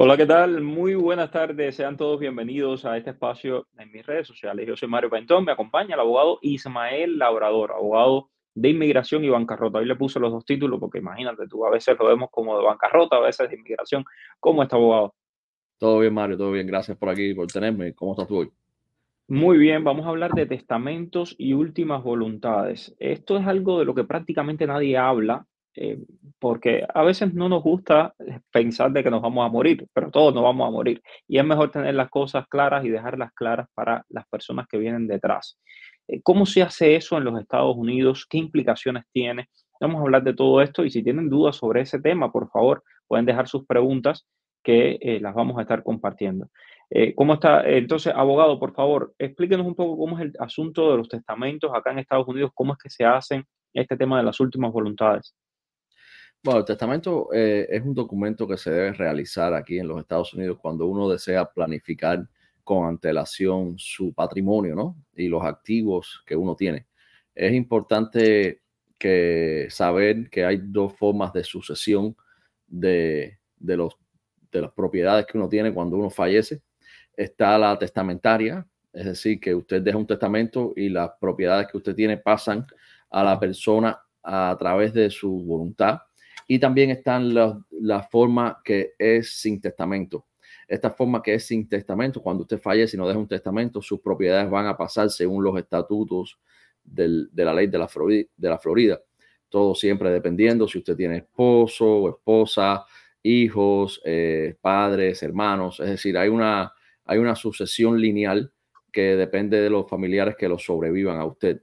Hola, ¿qué tal? Muy buenas tardes. Sean todos bienvenidos a este espacio en mis redes sociales. Yo soy Mario Pentón, me acompaña el abogado Ismael Labrador, abogado de inmigración y bancarrota. Hoy le puse los dos títulos porque imagínate tú, a veces lo vemos como de bancarrota, a veces de inmigración. ¿Cómo está, abogado? Todo bien, Mario, todo bien. Gracias por aquí, por tenerme. ¿Cómo estás tú hoy? Muy bien, vamos a hablar de testamentos y últimas voluntades. Esto es algo de lo que prácticamente nadie habla eh, porque a veces no nos gusta eh, pensar de que nos vamos a morir, pero todos nos vamos a morir. Y es mejor tener las cosas claras y dejarlas claras para las personas que vienen detrás. Eh, ¿Cómo se hace eso en los Estados Unidos? ¿Qué implicaciones tiene? Vamos a hablar de todo esto y si tienen dudas sobre ese tema, por favor, pueden dejar sus preguntas que las vamos a estar compartiendo. ¿Cómo está? Entonces, abogado, por favor, explíquenos un poco cómo es el asunto de los testamentos acá en Estados Unidos, cómo es que se hacen este tema de las últimas voluntades. Bueno, el testamento eh, es un documento que se debe realizar aquí en los Estados Unidos cuando uno desea planificar con antelación su patrimonio, ¿no? Y los activos que uno tiene. Es importante saber que hay dos formas de sucesión de, los, de las propiedades que uno tiene cuando uno fallece. Está la testamentaria, es decir, que usted deja un testamento y las propiedades que usted tiene pasan a la persona a través de su voluntad y también están la, la forma que es sin testamento. Esta forma que es sin testamento, cuando usted fallece y no deja un testamento, sus propiedades van a pasar según los estatutos de la ley de la, Florida, de la Florida. Todo siempre dependiendo si usted tiene esposo o esposa, hijos, eh, padres, hermanos. Es decir, hay una, hay una sucesión lineal que depende de los familiares que lo sobrevivan a usted.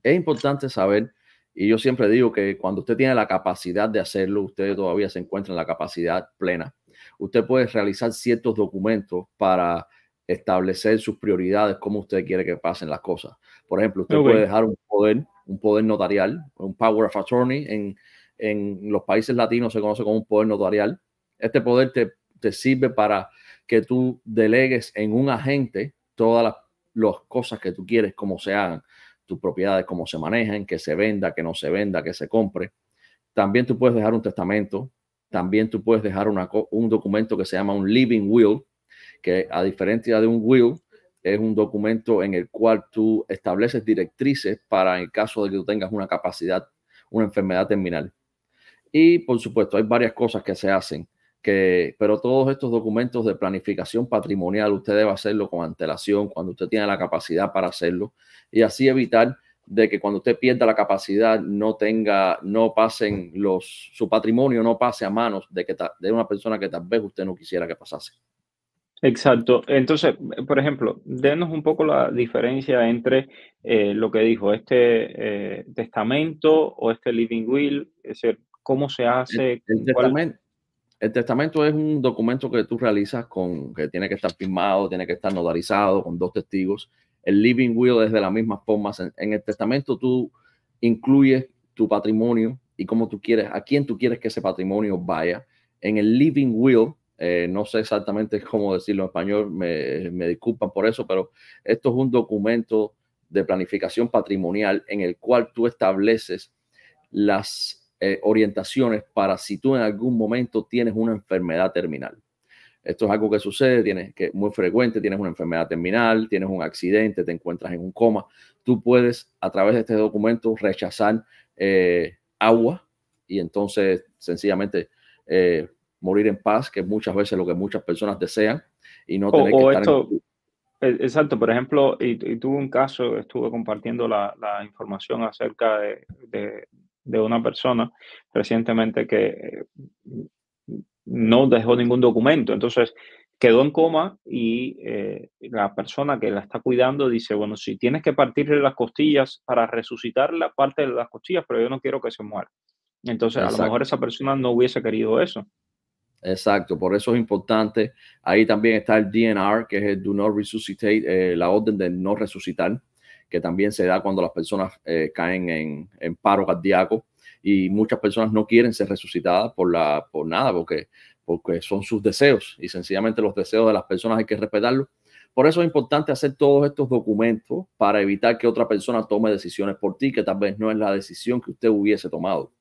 Es importante saber y yo siempre digo que cuando usted tiene la capacidad de hacerlo, usted todavía se encuentra en la capacidad plena. Usted puede realizar ciertos documentos para establecer sus prioridades, cómo usted quiere que pasen las cosas. Por ejemplo, usted puede dejar un poder, un poder notarial, un power of attorney. En, los países latinos se conoce como un poder notarial. Este poder te, sirve para que tú delegues en un agente todas las, las cosas que tú quieres, como se hagan tus propiedades, cómo se manejan, que se venda, que no se venda, que se compre. También tú puedes dejar un testamento, también tú puedes dejar un documento que se llama un living will, que a diferencia de un will, es un documento en el cual tú estableces directrices para el caso de que tú tengas una capacidad, una enfermedad terminal. Y por supuesto, hay varias cosas que se hacen pero todos estos documentos de planificación patrimonial, usted debe hacerlo con antelación, cuando usted tiene la capacidad para hacerlo, y así evitar de que cuando usted pierda la capacidad no tenga, no pasen los, su patrimonio no pase a manos de, que de una persona que tal vez usted no quisiera que pasase. Exacto. Entonces, por ejemplo, denos un poco la diferencia entre eh, lo que dijo este eh, testamento o este living will, es decir, cómo se hace el testamento es un documento que tú realizas con que tiene que estar firmado, tiene que estar notarizado con dos testigos. El living will es de la misma forma. En, el testamento tú incluyes tu patrimonio y cómo tú quieres, a quién tú quieres que ese patrimonio vaya. En el living will, eh, no sé exactamente cómo decirlo en español, me, me disculpan por eso, pero esto es un documento de planificación patrimonial en el cual tú estableces las eh, orientaciones para si tú en algún momento tienes una enfermedad terminal. Esto es algo que sucede, tienes, que muy frecuente, tienes una enfermedad terminal, tienes un accidente, te encuentras en un coma. Tú puedes a través de este documento rechazar eh, agua y entonces sencillamente eh, morir en paz, que muchas veces lo que muchas personas desean y no esto, e, Exacto, por ejemplo, y, tuve un caso, estuve compartiendo la, información acerca de, de una persona recientemente que eh, no dejó ningún documento. Entonces quedó en coma y eh, la persona que la está cuidando dice, bueno, si tienes que partirle las costillas para resucitar la parte de las costillas, pero yo no quiero que se muera. Entonces, a lo mejor esa persona no hubiese querido eso. Exacto, por eso es importante. Ahí también está el DNR, que es el Do Not Resuscitate, eh, la orden de no resucitar que también se da cuando las personas eh, caen en, paro cardíaco y muchas personas no quieren ser resucitadas por, la, por nada, porque, porque son sus deseos y sencillamente los deseos de las personas hay que respetarlos. Por eso es importante hacer todos estos documentos para evitar que otra persona tome decisiones por ti, que tal vez no es la decisión que usted hubiese tomado.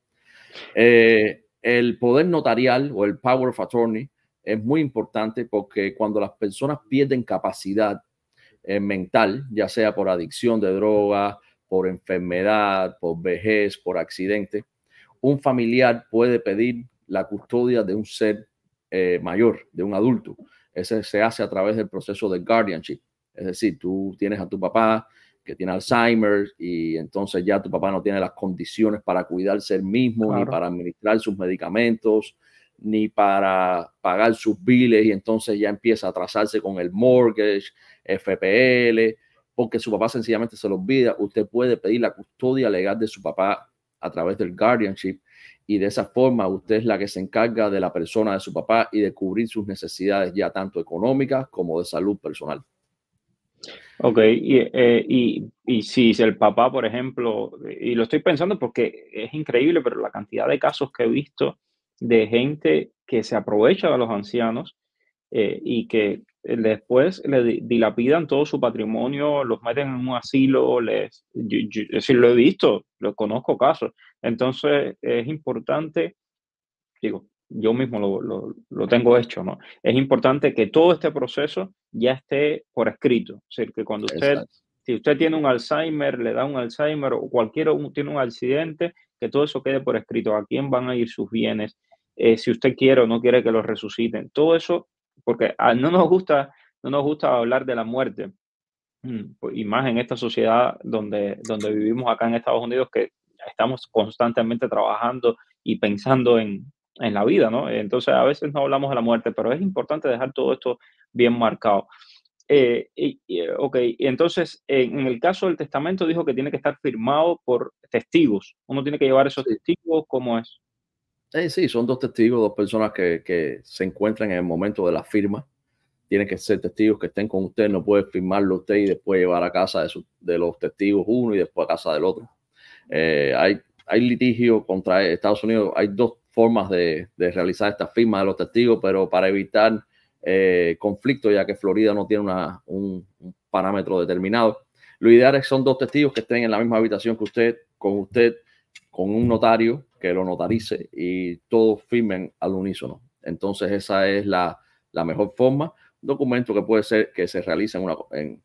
Eh, el poder notarial o el power of attorney es muy importante porque cuando las personas pierden capacidad eh, mental, ya sea por adicción de drogas, por enfermedad, por vejez, por accidente, un familiar puede pedir la custodia de un ser eh, mayor, de un adulto. Ese se hace a través del proceso de guardianship. Es decir, tú tienes a tu papá que tiene Alzheimer y entonces ya tu papá no tiene las condiciones para cuidarse él mismo ni para administrar sus medicamentos ni para pagar sus biles y entonces ya empieza a atrasarse con el mortgage, FPL, porque su papá sencillamente se lo olvida. Usted puede pedir la custodia legal de su papá a través del guardianship y de esa forma usted es la que se encarga de la persona de su papá y de cubrir sus necesidades ya tanto económicas como de salud personal. Ok, y, eh, y, y, si el papá, por ejemplo, y lo estoy pensando porque es increíble, pero la cantidad de casos que he visto de gente que se aprovecha de los ancianos eh, y que eh, después le dilapidan todo su patrimonio, los meten en un asilo, les, lo he visto, lo conozco casos. Entonces es importante, digo, yo mismo lo, tengo hecho, ¿no? Es importante que todo este proceso ya esté por escrito, es que cuando usted, si usted tiene un Alzheimer, le da un Alzheimer o cualquier tiene un accidente, que todo eso quede por escrito, a quién van a ir sus bienes, eh, si usted quiere o no quiere que los resuciten. Todo eso, porque ah, no nos gusta, no nos gusta hablar de la muerte, mm, pues, y más en esta sociedad donde, donde vivimos acá en Estados Unidos, que estamos constantemente trabajando y pensando en, la vida, ¿no? Entonces a veces no hablamos de la muerte, pero es importante dejar todo esto bien marcado. Eh, eh ok, entonces en el caso del testamento dijo que tiene que estar firmado por testigos. Uno tiene que llevar esos testigos, ¿cómo es? Eh, sí, son dos testigos, dos personas que, se encuentran en el momento de la firma. Tienen que ser testigos que estén con usted, no puede firmarlo usted y después llevar a casa de, los testigos uno y después a casa del otro. Eh, hay, hay litigio contra Estados Unidos, hay dos formas de, realizar esta firma de los testigos, pero para evitar eh, conflicto, ya que Florida no tiene un, parámetro determinado, lo ideal es que son dos testigos que estén en la misma habitación que usted, con usted con un notario que lo notarice y todos firmen al unísono. Entonces esa es la, la mejor forma. Documento que puede ser que se realice en,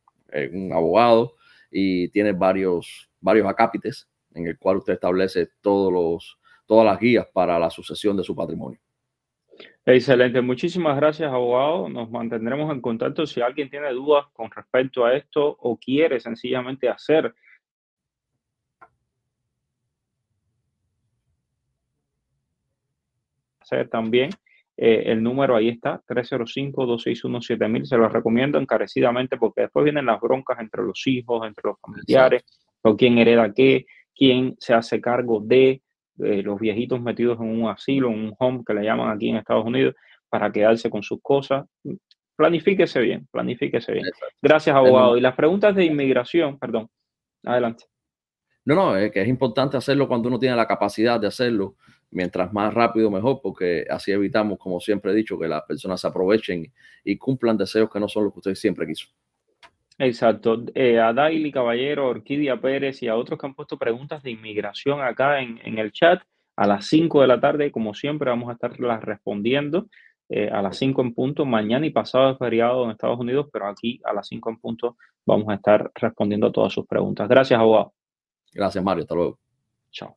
un abogado y tiene varios, varios acápites en el cual usted establece todos los, todas las guías para la sucesión de su patrimonio. Excelente, muchísimas gracias abogado. Nos mantendremos en contacto si alguien tiene dudas con respecto a esto o quiere sencillamente hacer hacer también. Eh, el número ahí está, 305-261-7000. Se lo recomiendo encarecidamente porque después vienen las broncas entre los hijos, entre los familiares, o quién hereda qué, quién se hace cargo de eh, los viejitos metidos en un asilo, en un home que le llaman aquí en Estados Unidos, para quedarse con sus cosas. Planifíquese bien, planifíquese bien. Gracias, abogado. Y las preguntas de inmigración, perdón, adelante. No, no, es que es importante hacerlo cuando uno tiene la capacidad de hacerlo mientras más rápido mejor, porque así evitamos, como siempre he dicho, que las personas se aprovechen y cumplan deseos que no son los que usted siempre quiso. Exacto. Eh, a Daily Caballero, Orquídea Pérez y a otros que han puesto preguntas de inmigración acá en, el chat, a las 5 de la tarde, como siempre, vamos a estarlas respondiendo eh, a las 5 en punto. Mañana y pasado es feriado en Estados Unidos, pero aquí a las 5 en punto vamos a estar respondiendo a todas sus preguntas. Gracias, abogado. Gracias, Mario. Hasta luego. Chao.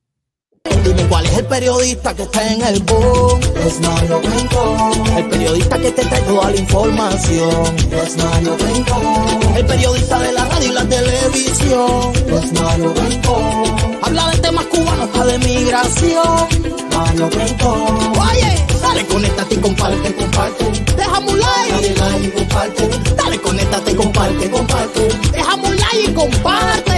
Dime cuál es el periodista que está en el boom. Es Mario Rincón. El periodista que te trae toda la información. Es Mario Rincón. El periodista de la radio y la televisión. Es Mario Rincón. Habla de temas cubanos hasta de migración. Mario Rincón. Oye, dale, conéctate y comparte, comparte. Déjame un like. Dale like y comparte. Dale, conéctate y comparte, comparte.